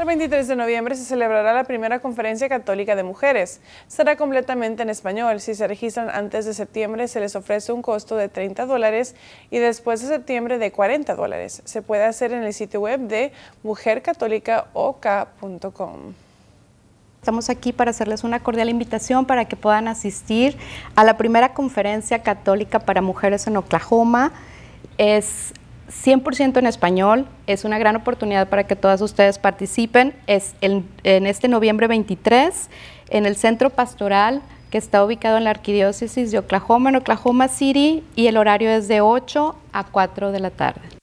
El 23 de noviembre se celebrará la primera conferencia católica de mujeres. Será completamente en español. Si se registran antes de septiembre, se les ofrece un costo de 30 dólares y después de septiembre de 40 dólares. Se puede hacer en el sitio web de mujercatolicaok.com. Estamos aquí para hacerles una cordial invitación para que puedan asistir a la primera conferencia católica para mujeres en Oklahoma. Es 100% en español. Es una gran oportunidad para que todas ustedes participen. Es en, este noviembre 23 en el Centro Pastoral que está ubicado en la Arquidiócesis de Oklahoma, en Oklahoma City, y el horario es de 8 a 4 de la tarde.